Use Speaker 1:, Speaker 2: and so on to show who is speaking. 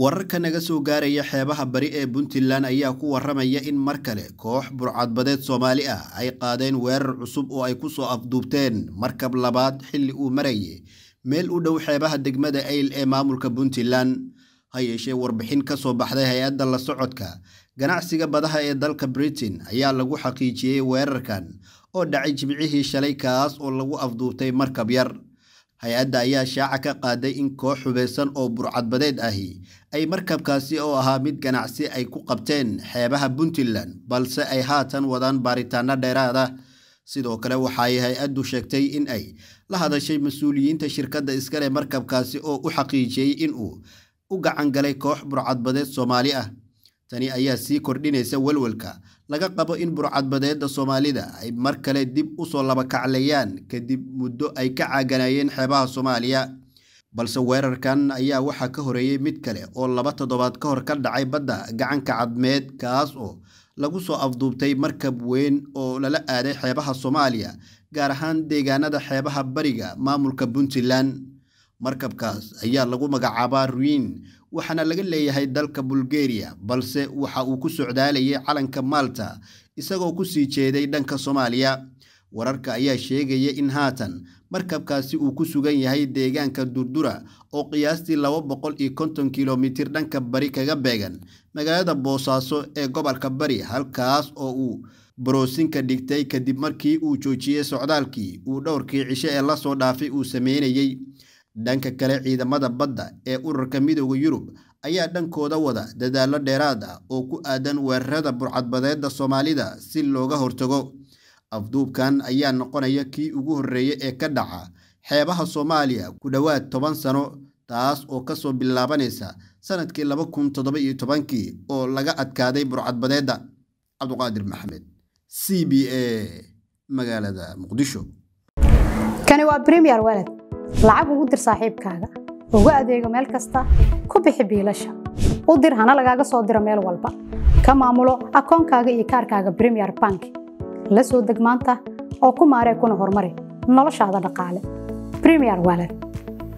Speaker 1: wararka naga soo gaaraya xeebaha bari ee puntland ayaa ku warramaya in mar kale koox burcadbadeed soomaali ah ay qaadeen weerar cusub oo ay ku soo afduubteen markab labaad xilli uu marayay meel u dhow xeebaha degmada ayl ee maamulka puntland ha yeeshee warbixin ka soo baxday hay-adda la socodka ganacsiga badaha ee dalka britain ayaa lagu xaqiijiyey weerarkan oo dhacay jimcihii shalay kaas oo lagu afduubtay markab yar hay-adda ayaa shaaca ka qaaday in koox hubaysan oo burcadbadeed ahi ay markabkaasi oo ahaa mid ganacsi ay ku qabteen xeebaha puntland balse ay haatan wadaan baaritaano dheeraada sidoo kale waxa ay hay-addu sheegtay in ay la hadashay mas-uuliyiinta shirkadda iskale markabkaasi oo u xaqiijiyey inuu u gacangalay koox burcadbadeed soomaali ah tani ayaa sii kordhinaysa walwalka laga qabo in burcadbadeedda soomaalida ay mar kale dib u soo labakaclayaan kadib muddo ay ka caaganayeen xeebaha soomaaliya balse weerarkan ayaa waxaa ka horeeyey mid kale oo laba toddobaad ka hor ka dhacay badda gacanka cadmeed kaas oo lagu soo afduubtay markab weyn oo lala aaday xeebaha soomaaliya gaar ahaan deegaanada xeebaha bariga maamulka puntland markabkaas ayaa lagu magacaabaa ruin waxaana laga leeyahay dalka bulgeriya balse waxa uu ku socdaalayay calanka maalta isagoo kusii jeeday dhanka soomaaliya wararka ayaa sheegaya in haatan markabkaasi uu ku sugan yahay deegaanka durdura oo qiyaastii laba boqol iyo konton kilomitir dhanka bari kaga beegan magaalada boosaaso ee gobolka bari halkaas oo uu baroosinka dhigtay kadib markii uu joojiyey socdaalkii uu dhowrkii cishe ee la soo dhaafay uu sameynayey dhanka kale ciidamada badda ee ururka midooda yurub ayaa dhankooda wada dadaallo dheeraad ah oo ku aadan weerarada burcadbadeedda soomaalida si looga hortago afduubkan ayaa noqonaya kii ugu horreeya ee ka dhaca xeebaha soomaaliya ku dhowaad toban sano taas oo kasoo bilaabanaysa sanadkii laba kun toddoba iyo tobankii oo laga adkaaday burcadbadeedda cabdiqaadir maxamed c b a magaalada muqdisho
Speaker 2: kani waa premier walad lacag ugu dir saaxiibkaaga uga adeego meel kasta ku bixi biilasha u dir hana lagaaga soo diro meel walba ka maamulo akoonkaaga iyo kaarkaaga premier bank la soo deg maanta oo ku maaree kuna horumari noloshaada dhaqaale premier wallet